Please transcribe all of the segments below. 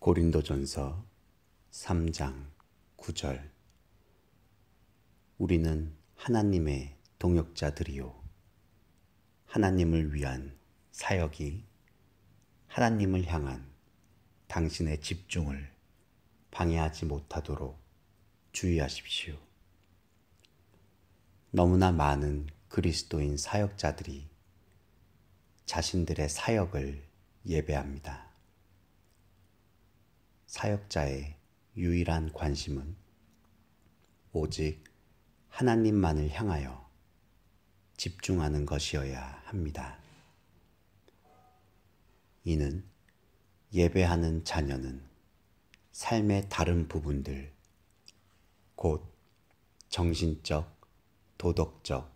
고린도전서 3장 9절 우리는 하나님의 동역자들이요 하나님을 위한 사역이 하나님을 향한 당신의 집중을 방해하지 못하도록 주의하십시오. 너무나 많은 그리스도인 사역자들이 자신들의 사역을 예배합니다. 사역자의 유일한 관심은 오직 하나님만을 향하여 집중하는 것이어야 합니다. 이는 예배하는 자녀는 삶의 다른 부분들, 곧 정신적, 도덕적,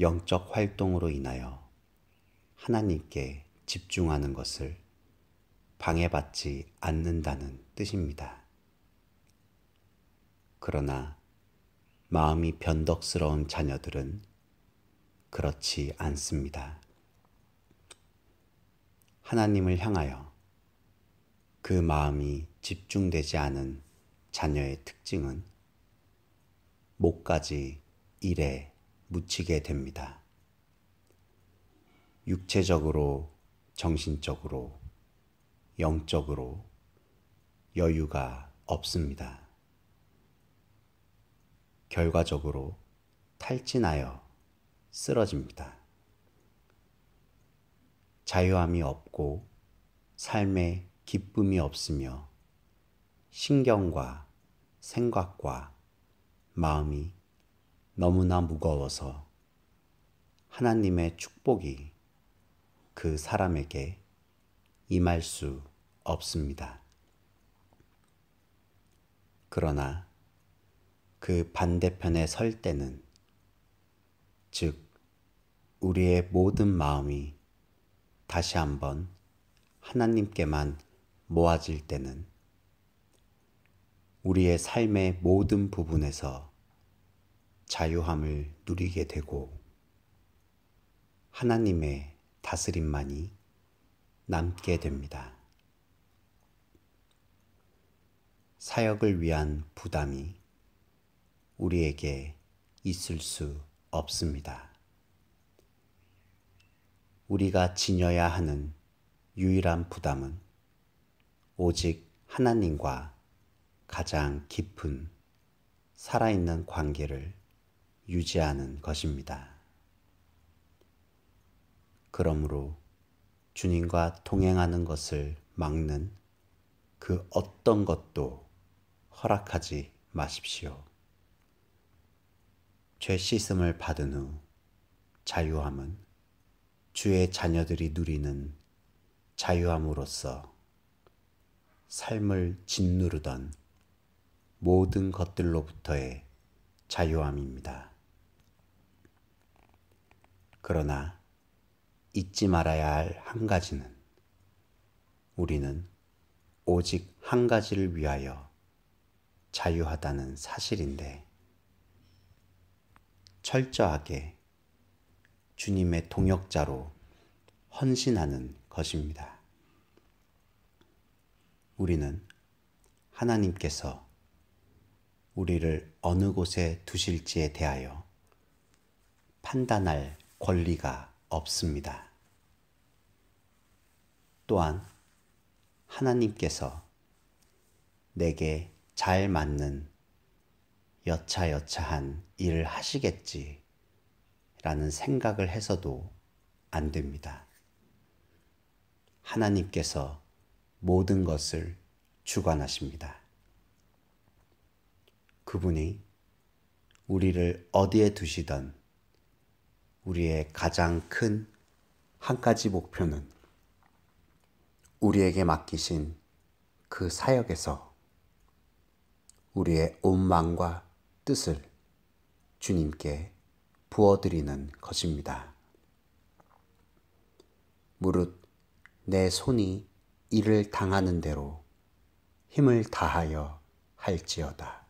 영적 활동으로 인하여 하나님께 집중하는 것을 방해받지 않는다는 뜻입니다. 그러나 마음이 변덕스러운 자녀들은 그렇지 않습니다. 하나님을 향하여 그 마음이 집중되지 않은 자녀의 특징은 목까지 일에 묻히게 됩니다. 육체적으로, 정신적으로 영적으로 여유가 없습니다. 결과적으로 탈진하여 쓰러집니다. 자유함이 없고 삶에 기쁨이 없으며 신경과 생각과 마음이 너무나 무거워서 하나님의 축복이 그 사람에게 임할 수 없습니다. 그러나 그 반대편에 설 때는 즉 우리의 모든 마음이 다시 한번 하나님께만 모아질 때는 우리의 삶의 모든 부분에서 자유함을 누리게 되고 하나님의 다스림만이 남게 됩니다. 사역을 위한 부담이 우리에게 있을 수 없습니다. 우리가 지녀야 하는 유일한 부담은 오직 하나님과 가장 깊은 살아있는 관계를 유지하는 것입니다. 그러므로 주님과 동행하는 것을 막는 그 어떤 것도 허락하지 마십시오. 죄 씻음을 받은 후 자유함은 주의 자녀들이 누리는 자유함으로써 삶을 짓누르던 모든 것들로부터의 자유함입니다. 그러나 잊지 말아야 할 한 가지는 우리는 오직 한 가지를 위하여 자유하다는 사실인데 철저하게 주님의 동역자로 헌신하는 것입니다. 우리는 하나님께서 우리를 어느 곳에 두실지에 대하여 판단할 권리가 없습니다. 또한 하나님께서 내게 잘 맞는 여차여차한 일을 하시겠지라는 생각을 해서도 안 됩니다. 하나님께서 모든 것을 주관하십니다. 그분이 우리를 어디에 두시던 우리의 가장 큰 한 가지 목표는 우리에게 맡기신 그 사역에서 우리의 온 마음과 뜻을 주님께 부어드리는 것입니다. 무릇 내 손이 일을 당하는 대로 힘을 다하여 할지어다.